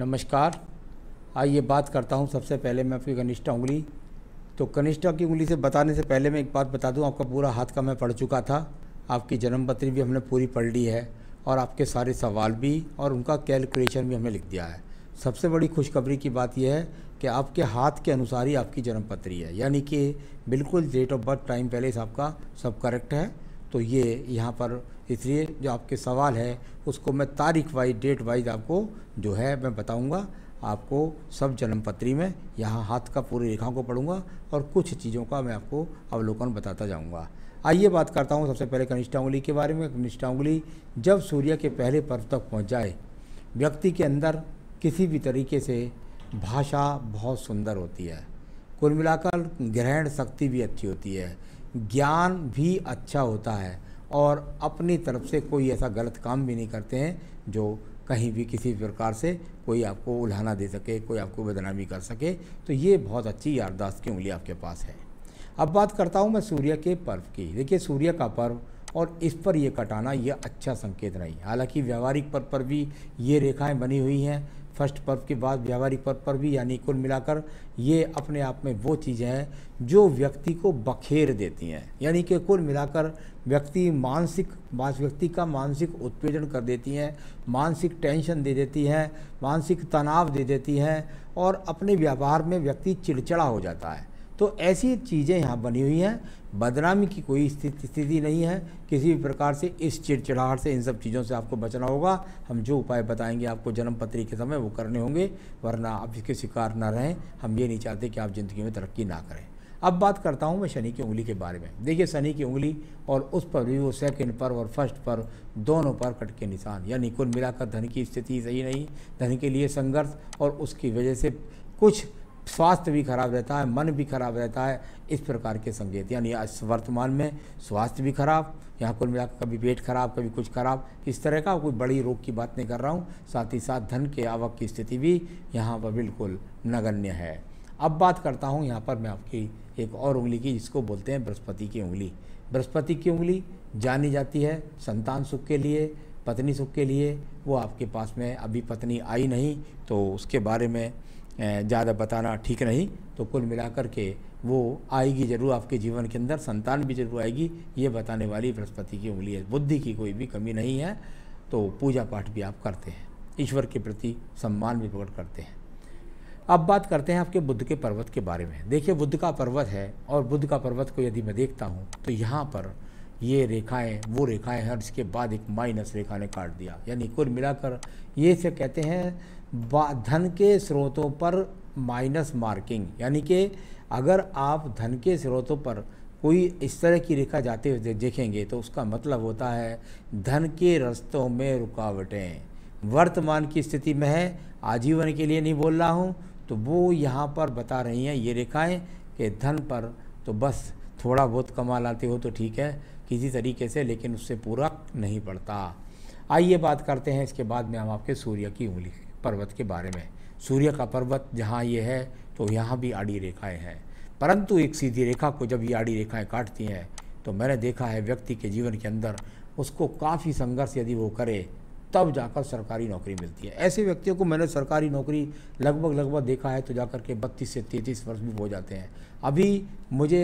नमस्कार आइए बात करता हूँ सबसे पहले मैं आपकी कनिष्ठा उंगली तो कनिष्ठा की उंगली से बताने से पहले मैं एक बात बता दूँ आपका पूरा हाथ का मैं पढ़ चुका था आपकी जन्मपत्री भी हमने पूरी पढ़ ली है और आपके सारे सवाल भी और उनका कैलकुलेशन भी हमने लिख दिया है सबसे बड़ी खुशखबरी की बात यह है कि आपके हाथ के अनुसार ही आपकी जन्मपत्री है यानी कि बिल्कुल डेट ऑफ बर्थ टाइम पहले आपका सब करेक्ट है तो ये यहाँ पर इसलिए जो आपके सवाल है उसको मैं तारीख वाइज डेट वाइज आपको जो है मैं बताऊँगा आपको सब जन्मपत्री में यहाँ हाथ का पूरी रेखाओं को पढ़ूंगा और कुछ चीज़ों का मैं आपको अवलोकन बताता जाऊँगा आइए बात करता हूँ सबसे पहले कनिष्ठा उंगली के बारे में कनिष्ठा उंगली जब सूर्य के पहले पर्व तक पहुँच जाए व्यक्ति के अंदर किसी भी तरीके से भाषा बहुत सुंदर होती है कुल मिलाकर ग्रहण शक्ति भी अच्छी होती है ज्ञान भी अच्छा होता है और अपनी तरफ से कोई ऐसा गलत काम भी नहीं करते हैं जो कहीं भी किसी प्रकार से कोई आपको उल्हाना दे सके कोई आपको बदनामी कर सके तो ये बहुत अच्छी याददाश्त की उंगली आपके पास है अब बात करता हूँ मैं सूर्य के पर्व की देखिए सूर्य का पर्व और इस पर यह कटाना यह अच्छा संकेत नहीं हालांकि व्यवहारिक पर्व पर भी ये रेखाएं बनी हुई हैं फर्स्ट पर्व के बाद व्यावहारिक पर्व पर भी यानी कुल मिलाकर ये अपने आप में वो चीज़ें हैं जो व्यक्ति को बखेर देती हैं यानी कि कुल मिलाकर व्यक्ति मानसिक व्यक्ति का मानसिक उत्पीड़न कर देती हैं मानसिक टेंशन दे देती हैं मानसिक तनाव दे देती हैं और अपने व्यवहार में व्यक्ति चिड़चिड़ा हो जाता है तो ऐसी चीज़ें यहाँ बनी हुई हैं बदनामी की कोई स्थिति नहीं है किसी भी प्रकार से इस चिड़चिड़ाहट से इन सब चीज़ों से आपको बचना होगा हम जो उपाय बताएंगे आपको जन्म पत्री के समय वो करने होंगे वरना आप इसके शिकार ना रहें हम ये नहीं चाहते कि आप ज़िंदगी में तरक्की ना करें अब बात करता हूँ मैं शनि की उंगली के बारे में देखिए शनि की उंगली और उस पर भी वो सेकंड पर और फर्स्ट पर दोनों पर कट के निशान यानी कुल मिलाकर धन की स्थिति सही नहीं धन के लिए संघर्ष और उसकी वजह से कुछ स्वास्थ्य भी खराब रहता है मन भी खराब रहता है इस प्रकार के संकेत यानी वर्तमान में स्वास्थ्य भी खराब यहाँ कुल मिलाकर कभी पेट खराब कभी कुछ खराब इस तरह का कोई बड़ी रोग की बात नहीं कर रहा हूँ साथ ही साथ धन के आवक की स्थिति भी यहाँ पर बिल्कुल नगण्य है अब बात करता हूँ यहाँ पर मैं आपकी एक और उंगली की जिसको बोलते हैं बृहस्पति की उंगली बृहस्पति की उंगली जानी जाती है संतान सुख के लिए पत्नी सुख के लिए वो आपके पास में अभी पत्नी आई नहीं तो उसके बारे में ज़्यादा बताना ठीक नहीं तो कुल मिलाकर के वो आएगी जरूर आपके जीवन के अंदर संतान भी जरूर आएगी ये बताने वाली बृहस्पति की उंगली है बुद्धि की कोई भी कमी नहीं है तो पूजा पाठ भी आप करते हैं ईश्वर के प्रति सम्मान भी प्रकट करते हैं अब बात करते हैं आपके बुद्ध के पर्वत के बारे में देखिए बुद्ध का पर्वत है और बुद्ध का पर्वत को यदि मैं देखता हूँ तो यहाँ पर ये रेखाएं वो रेखाएं हैं और इसके बाद एक माइनस रेखा ने काट दिया यानी कुल मिलाकर ये से कहते हैं धन के स्रोतों पर माइनस मार्किंग यानी कि अगर आप धन के स्रोतों पर कोई इस तरह की रेखा जाते हुए देखेंगे तो उसका मतलब होता है धन के रस्तों में रुकावटें वर्तमान की स्थिति में है आजीवन के लिए नहीं बोल रहा हूँ तो वो यहाँ पर बता रही हैं ये रेखाएं कि धन पर तो बस थोड़ा बहुत कमा लाते हो तो ठीक है किसी तरीके से लेकिन उससे पूरा नहीं पड़ता आइए बात करते हैं इसके बाद में हम आपके सूर्य की उंगली पर्वत के बारे में सूर्य का पर्वत जहाँ ये है तो यहाँ भी आड़ी रेखाएं हैं परंतु एक सीधी रेखा को जब ये आड़ी रेखाएं काटती हैं तो मैंने देखा है व्यक्ति के जीवन के अंदर उसको काफ़ी संघर्ष यदि वो करे तब जाकर सरकारी नौकरी मिलती है ऐसे व्यक्तियों को मैंने सरकारी नौकरी लगभग लगभग देखा है तो जाकर के बत्तीस से तैंतीस वर्ष भी हो जाते हैं अभी मुझे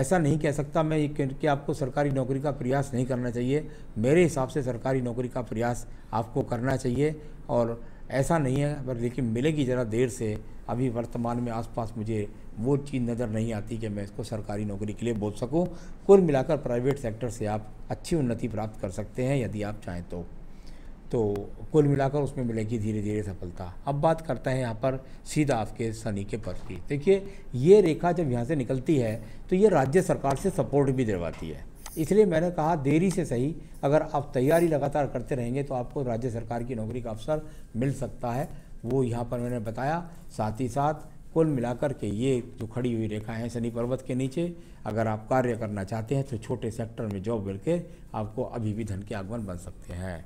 ऐसा नहीं कह सकता मैं कि आपको सरकारी नौकरी का प्रयास नहीं करना चाहिए मेरे हिसाब से सरकारी नौकरी का प्रयास आपको करना चाहिए और ऐसा नहीं है पर लेकिन मिलेगी ज़रा देर से अभी वर्तमान में आसपास मुझे वो चीज़ नज़र नहीं आती कि मैं इसको सरकारी नौकरी के लिए बोल सकूं कुल मिलाकर प्राइवेट सेक्टर से आप अच्छी उन्नति प्राप्त कर सकते हैं यदि आप चाहें तो तो कुल मिलाकर उसमें मिलेगी धीरे धीरे सफलता अब बात करते हैं यहाँ पर सीधा आपके सनी के पद की देखिए ये रेखा जब यहाँ से निकलती है तो ये राज्य सरकार से सपोर्ट भी दिलवाती है इसलिए मैंने कहा देरी से सही अगर आप तैयारी लगातार करते रहेंगे तो आपको राज्य सरकार की नौकरी का अवसर मिल सकता है वो यहाँ पर मैंने बताया साथ ही साथ कुल मिलाकर के ये जो खड़ी हुई रेखाएं हैं शनि पर्वत के नीचे अगर आप कार्य करना चाहते हैं तो छोटे सेक्टर में जॉब करके आपको अभी भी धन के आगमन बन सकते हैं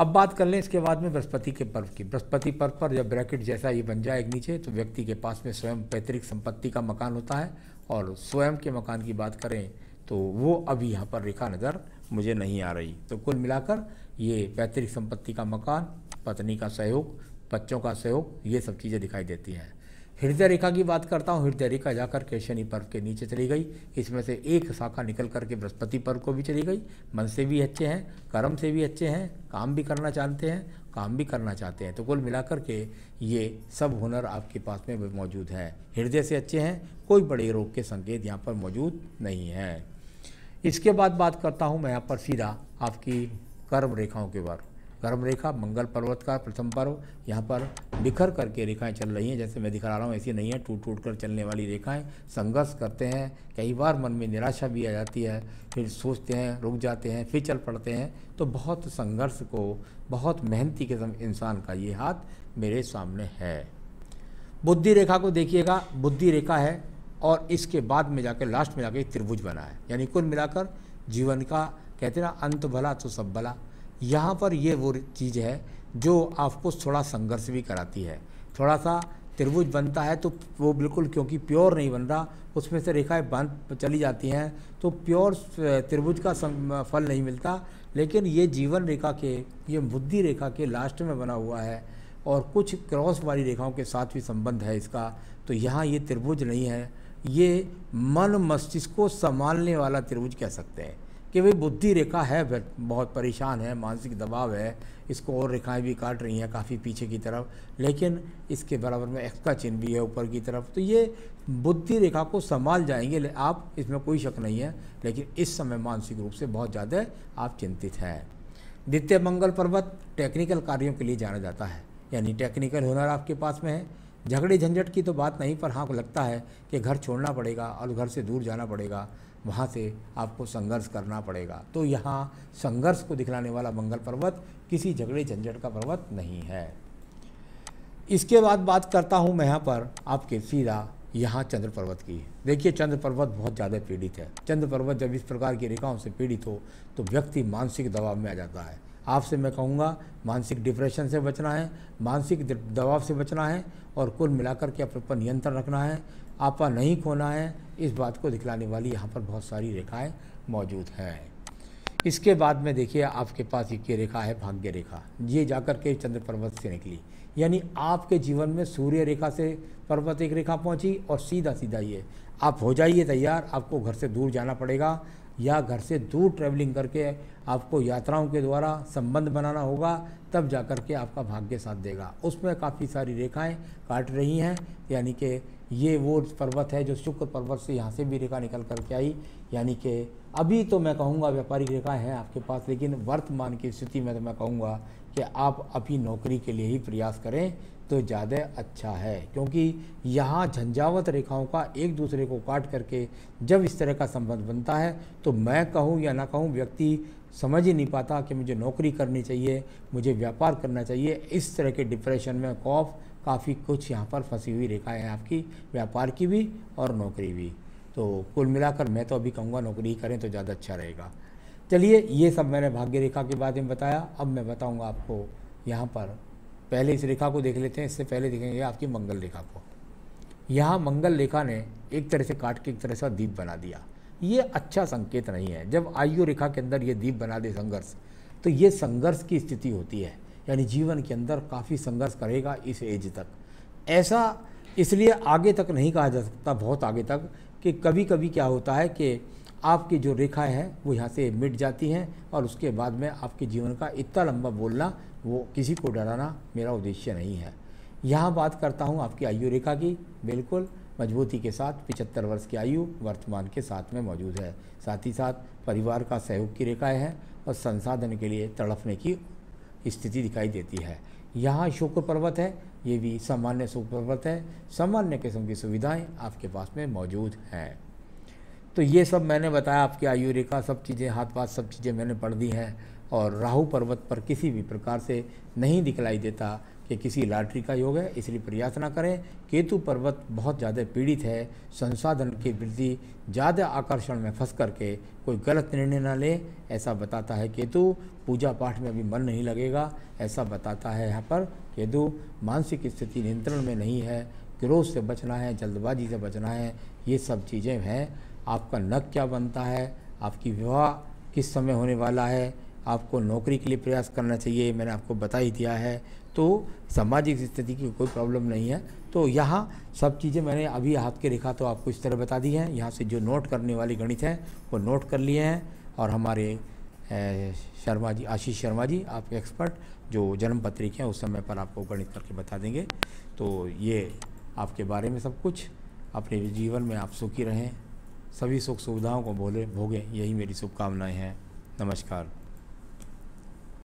अब बात कर लें इसके बाद में बृहस्पति के पर्व की बृहस्पति पर्व पर जब ब्रैकेट जैसा ये बन जाए नीचे तो व्यक्ति के पास में स्वयं पैतृक संपत्ति का मकान होता है और स्वयं के मकान की बात करें तो वो अब यहाँ पर रेखा नज़र मुझे नहीं आ रही तो कुल मिलाकर ये पैतृक संपत्ति का मकान पत्नी का सहयोग बच्चों का सहयोग ये सब चीज़ें दिखाई देती हैं हृदय रेखा की बात करता हूँ हृदय रेखा जाकर के शनि पर्व के नीचे चली गई इसमें से एक शाखा निकल करके बृहस्पति पर्व को भी चली गई मन से भी अच्छे हैं कर्म से भी अच्छे हैं काम भी करना चाहते हैं काम भी करना चाहते हैं तो कुल मिलाकर के ये सब हुनर आपके पास में मौजूद है हृदय से अच्छे हैं कोई बड़े रोग के संकेत यहाँ पर मौजूद नहीं हैं इसके बाद बात करता हूँ मैं यहाँ पर सीधा आपकी कर्म रेखाओं के बारे कर्म रेखा मंगल पर्वत का प्रथम पर्व यहाँ पर बिखर करके रेखाएं चल रही हैं जैसे मैं दिखा रहा हूँ ऐसी नहीं है टूट टूट कर चलने वाली रेखाएं संघर्ष करते हैं कई बार मन में निराशा भी आ जाती है फिर सोचते हैं रुक जाते हैं फिर चल पड़ते हैं तो बहुत संघर्ष को बहुत मेहनती किस्म इंसान का ये हाथ मेरे सामने है बुद्धि रेखा को देखिएगा बुद्धि रेखा है और इसके बाद में जाकर लास्ट में जाकर त्रिभुज बना है यानी कुल मिलाकर जीवन का कहते ना अंत भला तो सब भला यहाँ पर ये वो चीज़ है जो आपको थोड़ा संघर्ष भी कराती है थोड़ा सा त्रिभुज बनता है तो वो बिल्कुल क्योंकि प्योर नहीं बन रहा उसमें से रेखाएं बांध चली जाती हैं तो प्योर त्रिभुज का फल नहीं मिलता लेकिन ये जीवन रेखा के ये बुद्धि रेखा के लास्ट में बना हुआ है और कुछ क्रॉस वाली रेखाओं के साथ भी संबंध है इसका तो यहाँ ये त्रिभुज नहीं है ये मन मस्तिष्क को संभालने वाला त्रिभुज कह सकते हैं कि भाई बुद्धि रेखा है बहुत परेशान है मानसिक दबाव है इसको और रेखाएं भी काट रही हैं काफ़ी पीछे की तरफ लेकिन इसके बराबर में एक्स का चिन्ह भी है ऊपर की तरफ तो ये बुद्धि रेखा को संभाल जाएंगे आप इसमें कोई शक नहीं है लेकिन इस समय मानसिक रूप से बहुत ज़्यादा आप चिंतित हैं द्वितीय मंगल पर्वत टेक्निकल कार्यों के लिए जाना जाता है यानी टेक्निकल हुनर आपके पास में है झगड़े झंझट की तो बात नहीं पर हाँ को लगता है कि घर छोड़ना पड़ेगा और घर से दूर जाना पड़ेगा वहाँ से आपको संघर्ष करना पड़ेगा तो यहाँ संघर्ष को दिखलाने वाला मंगल पर्वत किसी झगड़े झंझट का पर्वत नहीं है इसके बाद बात करता हूँ मैं यहाँ पर आपके सीधा यहाँ चंद्र पर्वत की देखिए चंद्र पर्वत बहुत ज़्यादा पीड़ित है चंद्र पर्वत जब इस प्रकार की रेखाओं से पीड़ित हो तो व्यक्ति मानसिक दबाव में आ जाता है आपसे मैं कहूँगा मानसिक डिप्रेशन से बचना है मानसिक दबाव से बचना है और कुल मिलाकर के अपने पर नियंत्रण रखना है आपा नहीं खोना है इस बात को दिखलाने वाली यहाँ पर बहुत सारी रेखाएँ मौजूद हैं इसके बाद में देखिए आपके पास ये रेखा है भाग्य रेखा ये जाकर के चंद्र पर्वत से निकली यानी आपके जीवन में सूर्य रेखा से पर्वत एक रेखा पहुंची और सीधा सीधा ये आप हो जाइए तैयार आपको घर से दूर जाना पड़ेगा या घर से दूर ट्रैवलिंग करके आपको यात्राओं के द्वारा संबंध बनाना होगा तब जा कर के आपका भाग्य साथ देगा उसमें काफ़ी सारी रेखाएं काट रही हैं यानी कि ये वो पर्वत है जो शुक्र पर्वत से यहाँ से भी रेखा निकल कर के आई यानी कि अभी तो मैं कहूँगा व्यापारिक रेखाएँ हैं आपके पास लेकिन वर्तमान की स्थिति में तो मैं कहूँगा कि आप अभी नौकरी के लिए ही प्रयास करें तो ज़्यादा अच्छा है क्योंकि यहाँ झंझावत रेखाओं का एक दूसरे को काट करके जब इस तरह का संबंध बनता है तो मैं कहूँ या ना कहूँ व्यक्ति समझ ही नहीं पाता कि मुझे नौकरी करनी चाहिए मुझे व्यापार करना चाहिए इस तरह के डिप्रेशन में खौफ काफ़ी कुछ यहाँ पर फंसी हुई रेखाएँ हैं आपकी व्यापार की भी और नौकरी भी तो कुल मिलाकर मैं तो अभी कहूँगा नौकरी करें तो ज़्यादा अच्छा रहेगा चलिए ये सब मैंने भाग्य रेखा के बारे में बताया अब मैं बताऊँगा आपको यहाँ पर पहले इस रेखा को देख लेते हैं इससे पहले देखेंगे आपकी मंगल रेखा को यहाँ मंगल रेखा ने एक तरह से काट के एक तरह से दीप बना दिया ये अच्छा संकेत नहीं है जब आयु रेखा के अंदर ये दीप बना दे संघर्ष तो ये संघर्ष की स्थिति होती है यानी जीवन के अंदर काफ़ी संघर्ष करेगा इस एज तक ऐसा इसलिए आगे तक नहीं कहा जा सकता बहुत आगे तक कि कभी कभी क्या होता है कि आपकी जो रेखाएँ हैं वो यहाँ से मिट जाती हैं और उसके बाद में आपके जीवन का इतना लंबा बोलना वो किसी को डराना मेरा उद्देश्य नहीं है यहाँ बात करता हूँ आपकी आयु रेखा की बिल्कुल मजबूती के साथ पिचहत्तर वर्ष की आयु वर्तमान के साथ में मौजूद है साथ ही साथ परिवार का सहयोग की रेखाएँ हैं और संसाधन के लिए तड़फने की स्थिति दिखाई देती है यहाँ शुक्र पर्वत है ये भी सामान्य शुक्र पर्वत है सामान्य किस्म की सुविधाएं आपके पास में मौजूद हैं तो ये सब मैंने बताया आपकी आयु रेखा सब चीज़ें हाथ पास सब चीज़ें मैंने पढ़ दी हैं और राहु पर्वत पर किसी भी प्रकार से नहीं दिखलाई देता कि किसी लाटरी का योग है इसलिए प्रयास ना करें केतु पर्वत बहुत ज़्यादा पीड़ित है संसाधन की वृद्धि ज़्यादा आकर्षण में फंस करके कोई गलत निर्णय ना ले ऐसा बताता है केतु पूजा पाठ में अभी मन नहीं लगेगा ऐसा बताता है यहाँ पर केतु मानसिक स्थिति नियंत्रण में नहीं है क्रोध से बचना है जल्दबाजी से बचना है ये सब चीज़ें हैं आपका नक क्या बनता है आपकी विवाह किस समय होने वाला है आपको नौकरी के लिए प्रयास करना चाहिए मैंने आपको बता ही दिया है तो सामाजिक स्थिति की कोई प्रॉब्लम नहीं है तो यहाँ सब चीज़ें मैंने अभी हाथ के रेखा तो आपको इस तरह बता दी हैं यहाँ से जो नोट करने वाली गणित हैं वो नोट कर लिए हैं और हमारे शर्मा जी आशीष शर्मा जी आपके एक्सपर्ट जो जन्म पत्रिक हैं उस समय पर आपको गणित करके बता देंगे तो ये आपके बारे में सब कुछ अपने जीवन में आप सुखी रहें सभी सुख सुविधाओं को भोले भोगें यही मेरी शुभकामनाएँ हैं नमस्कार